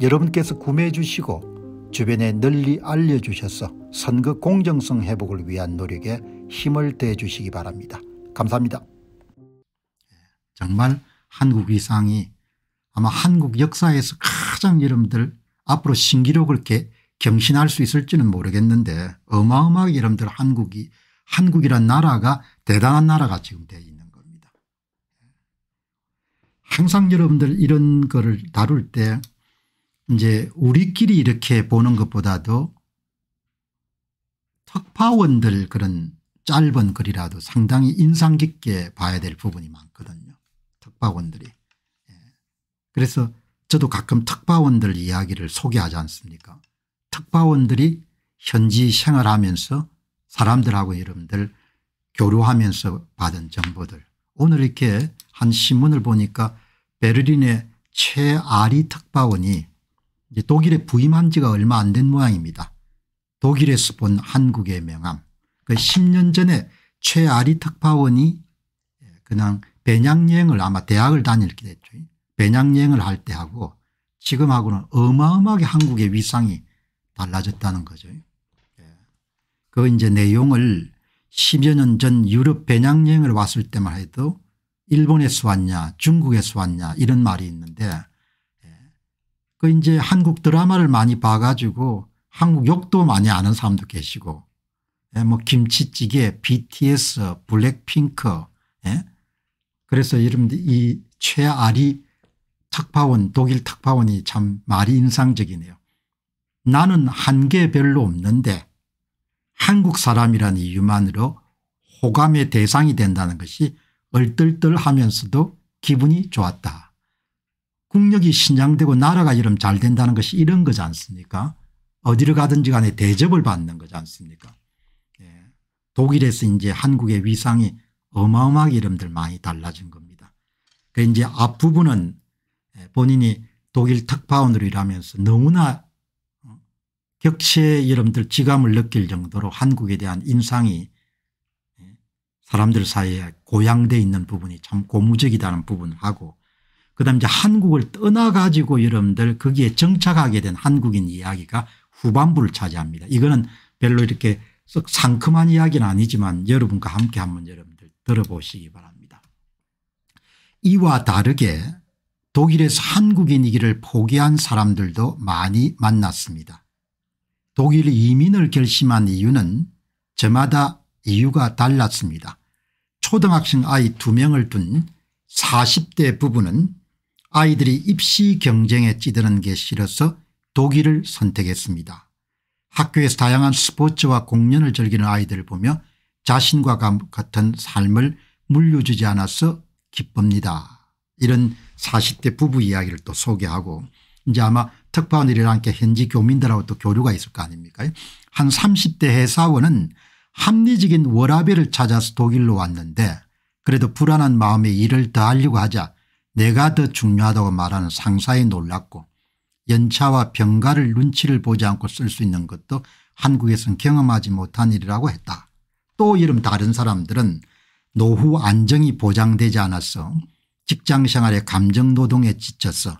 여러분께서 구매해 주시고 주변에 널리 알려주셔서 선거 공정성 회복을 위한 노력에 힘을 대해 주시기 바랍니다. 감사합니다. 정말 한국 위상이 아마 한국 역사에서 가장 여러분들 앞으로 신기록을 게, 경신할 수 있을지는 모르겠는데 어마어마하게 여러분들 한국이 한국이란 나라가 대단한 나라가 지금 되 있는 겁니다. 항상 여러분들 이런 거를 다룰 때 이제 우리끼리 이렇게 보는 것보다도 특파원들 그런 짧은 글이라도 상당히 인상 깊게 봐야 될 부분이 많거든요. 특파원들이. 예. 그래서 저도 가끔 특파원들 이야기를 소개하지 않습니까 특파원들이 현지 생활하면서 사람들하고 여러분들 교류하면서 받은 정보들 오늘 이렇게 한 신문을 보니까 베를린의 최아리 특파원이 이제 독일에 부임한 지가 얼마 안 된 모양입니다. 독일에서 본 한국의 명함. 그 10년 전에 최아리 특파원이 그냥 배낭여행을 아마 대학을 다닐 때 했죠. 배낭여행을 할 때 하고 지금하고는 어마어마하게 한국의 위상이 달라졌다는 거죠. 예. 그 이제 내용을 10여 년 전 유럽 배낭여행을 왔을 때만 해도 일본에서 왔냐 중국에서 왔냐 이런 말이 있는데 그 이제 한국 드라마를 많이 봐가지고 한국 욕도 많이 아는 사람도 계시고 예, 뭐 김치찌개 bts 블랙핑크 예? 그래서 여러분들 이 최아리 탁파원 독일 탁파원이 참 말이 인상적이네요. 나는 한계 별로 없는데 한국 사람이란 이유만으로 호감의 대상이 된다는 것이 얼떨떨하면서도 기분이 좋았다. 국력이 신장되고 나라가 이름 잘 된다는 것이 이런 거지 않습니까 어디를 가든지 간에 대접을 받는 거지 않습니까 예. 독일에서 이제 한국의 위상이 어마어마하게 이름들 많이 달라진 겁니다. 그 이제 앞부분은 예, 본인이 독일 특파원으로 일하면서 너무나 어, 격체 이름들 지감을 느낄 정도로 한국에 대한 인상이 예, 사람들 사이에 고양돼 있는 부분이 참 고무적이다는 부분을 하고 그 다음 이제 한국을 떠나가지고 여러분들 거기에 정착하게 된 한국인 이야기가 후반부를 차지합니다. 이거는 별로 이렇게 썩 상큼한 이야기는 아니지만 여러분과 함께 한번 여러분들 들어보시기 바랍니다. 이와 다르게 독일에서 한국인이기를 포기한 사람들도 많이 만났습니다. 독일 이민을 결심한 이유는 저마다 이유가 달랐습니다. 초등학생 아이 두명을둔 40대 부부는 아이들이 입시 경쟁에 찌드는 게 싫어서 독일을 선택했습니다. 학교에서 다양한 스포츠와 공연을 즐기는 아이들을 보며 자신과 같은 삶을 물려주지 않아서 기쁩니다. 이런 40대 부부 이야기를 또 소개하고 이제 아마 특파원들이랑 함께 현지 교민들하고 또 교류가 있을 거 아닙니까 한 30대 회사원은 합리적인 워라밸을 찾아서 독일로 왔는데 그래도 불안한 마음에 일을 더 하려고 하자 내가 더 중요하다고 말하는 상사에 놀랐고 연차와 병가를 눈치를 보지 않고 쓸 수 있는 것도 한국에선 경험하지 못한 일이라고 했다. 또 이름 다른 사람들은 노후 안정이 보장되지 않았어 직장생활의 감정노동에 지쳐서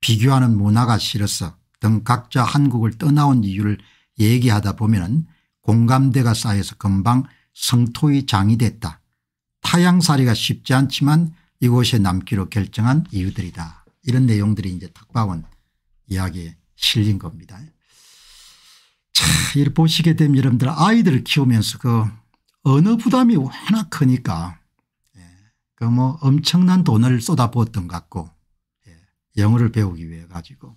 비교하는 문화가 싫어서 등 각자 한국을 떠나온 이유를 얘기하다 보면 공감대가 쌓여서 금방 성토의 장이 됐다. 타양살이가 쉽지 않지만 이곳에 남기로 결정한 이유들이다. 이런 내용들이 이제 탁박원 이야기에 실린 겁니다. 자, 이 보시게 되면 여러분들 아이들을 키우면서 그 어느 부담이 워낙 크니까 예, 그뭐 엄청난 돈을 쏟아부었던 것 같고 예, 영어를 배우기 위해 가지고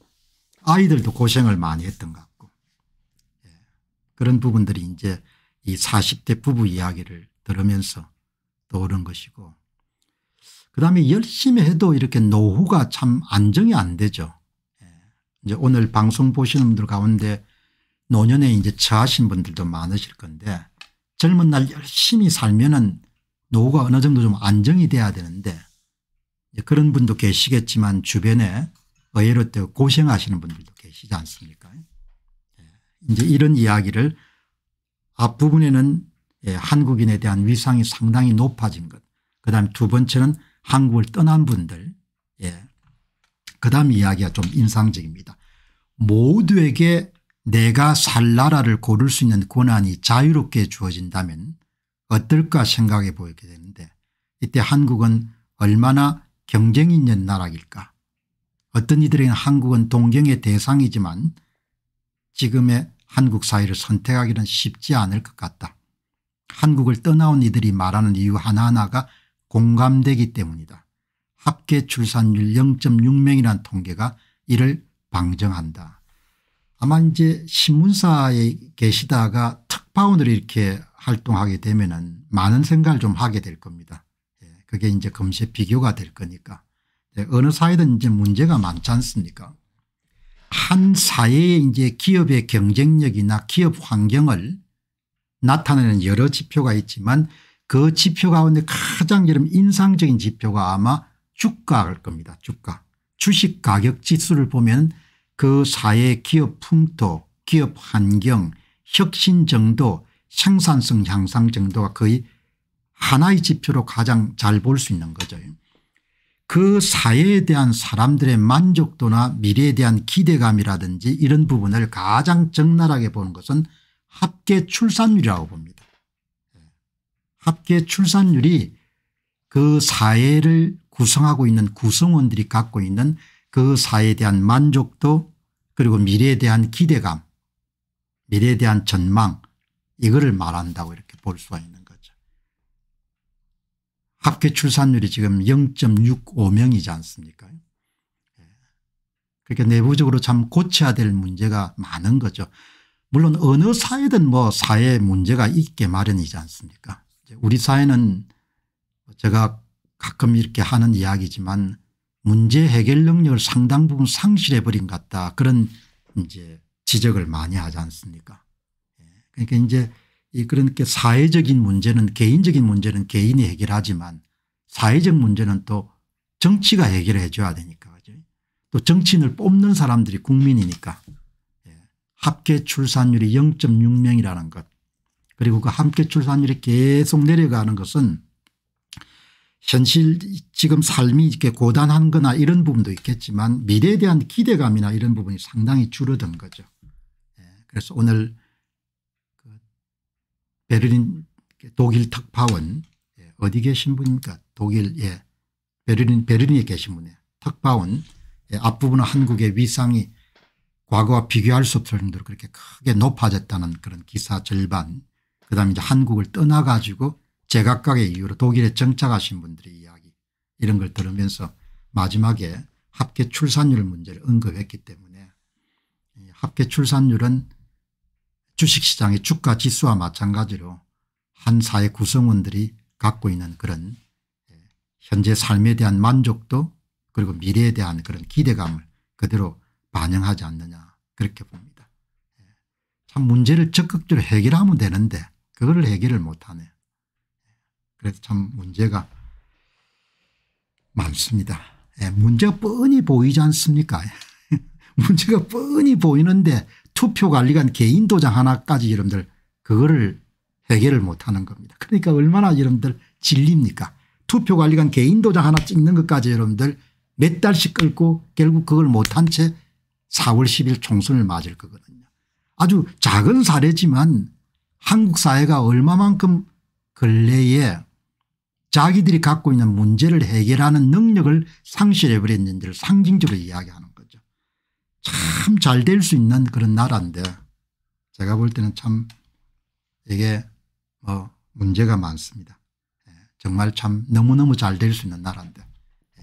아이들도 고생을 많이 했던 것 같고 예, 그런 부분들이 이제 이 40대 부부 이야기를 들으면서 떠오른 것이고 그다음에 열심히 해도 이렇게 노후가 참 안정이 안 되죠. 예. 이제 오늘 방송 보시는 분들 가운데 노년에 이제 처하신 분들도 많으실 건데 젊은 날 열심히 살면은 노후가 어느 정도 좀 안정이 돼야 되는데 그런 분도 계시겠지만 주변에 의외로 또 고생하시는 분들도 계시지 않습니까? 예. 이제 이런 이야기를 앞부분에는 예, 한국인에 대한 위상이 상당히 높아진 것. 그다음두 번째는 한국을 떠난 분들 예. 그 다음 이야기가 좀 인상적입니다. 모두에게 내가 살 나라를 고를 수 있는 권한이 자유롭게 주어진다면 어떨까 생각해 보게 되는데 이때 한국은 얼마나 경쟁 있는 나라일까 어떤 이들에게는 한국은 동경의 대상이지만 지금의 한국 사회를 선택하기는 쉽지 않을 것 같다. 한국을 떠나온 이들이 말하는 이유 하나하나가 공감되기 때문이다. 합계 출산율 0 6명이란 통계가 이를 방정한다. 아마 이제 신문사에 계시다가 특파원으로 이렇게 활동하게 되면 은 많은 생각을 좀 하게 될 겁니다. 예, 그게 이제 검시 비교가 될 거니까. 예, 어느 사회든 이제 문제가 많지 않습니까 한 사회의 이제 기업의 경쟁력이나 기업 환경을 나타내는 여러 지표가 있지만 그 지표 가운데 가장 여러 인상적인 지표가 아마 주가일 겁니다. 주가. 주식 가격 지수를 보면 그 사회 기업 풍토 기업 환경 혁신 정도 생산성 향상 정도가 거의 하나의 지표로 가장 잘 볼 수 있는 거죠. 그 사회에 대한 사람들의 만족도나 미래에 대한 기대감이라든지 이런 부분을 가장 적나라하게 보는 것은 합계 출산율이라고 봅니다. 합계 출산율이 그 사회를 구성하고 있는 구성원들이 갖고 있는 그 사회에 대한 만족도 그리고 미래에 대한 기대감 미래에 대한 전망 이거를 말한다고 이렇게 볼 수가 있는 거죠. 합계 출산율이 지금 0.65명이지 않습니까 예. 그렇게 그러니까 내부적으로 참 고쳐야 될 문제가 많은 거죠. 물론 어느 사회든 뭐 사회 문제가 있게 마련이지 않습니까 우리 사회는 제가 가끔 이렇게 하는 이야기지만 문제 해결 능력을 상당 부분 상실해 버린 것 같다 그런 이제 지적을 많이 하지 않습니까 예. 그러니까 이제 그러니까 사회적인 문제는 개인적인 문제는 개인이 해결하지만 사회적 문제는 또 정치가 해결해 줘야 되니까 또 정치인을 뽑는 사람들이 국민이니까 예. 합계 출산율이 0.6명이라는 것 그리고 그 함께 출산율이 계속 내려가는 것은 현실 지금 삶이 이렇게 고단한 거나 이런 부분도 있겠지만 미래에 대한 기대감이나 이런 부분이 상당히 줄어든 거죠. 예, 그래서 오늘 그 베를린 독일 탁파원 예, 어디 계신 분입니까 독일 예 베를린 베를린에 계신 분이에요. 탁파원 예. 앞부분은 한국의 위상이 과거와 비교할 수 없을 정도로 그렇게 크게 높아졌다는 그런 기사 절반 그다음에 이제 한국을 떠나가지고 제각각의 이유로 독일에 정착하신 분들의 이야기 이런 걸 들으면서 마지막에 합계 출산율 문제를 언급했기 때문에 합계 출산율은 주식시장의 주가 지수와 마찬가지로 한 사회 구성원들이 갖고 있는 그런 예, 현재 삶에 대한 만족도 그리고 미래에 대한 그런 기대감을 그대로 반영하지 않느냐 그렇게 봅니다. 예, 참 문제를 적극적으로 해결하면 되는데 그걸 해결을 못하네. 그래서 참 문제가 많습니다. 예, 문제가 뻔히 보이지 않습니까? 문제가 뻔히 보이는데 투표 관리관 개인 도장 하나까지 여러분들 그거를 해결을 못하는 겁니다. 그러니까 얼마나 여러분들 질립니까? 투표 관리관 개인 도장 하나 찍는 것까지 여러분들 몇 달씩 끌고 결국 그걸 못한 채 4월 10일 총선을 맞을 거거든요. 아주 작은 사례지만 한국 사회가 얼마만큼 근래에 자기들이 갖고 있는 문제를 해결하는 능력을 상실해버렸는지를 상징적으로 이야기하는 거죠. 참 잘 될 수 있는 그런 나라인데 제가 볼 때는 참 이게 뭐 문제가 많습니다. 예, 정말 참 너무너무 잘 될 수 있는 나라인데. 예.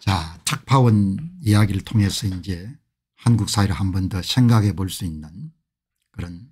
자 탁파원 이야기를 통해서 이제 한국 사회를 한 번 더 생각해 볼 수 있는 그런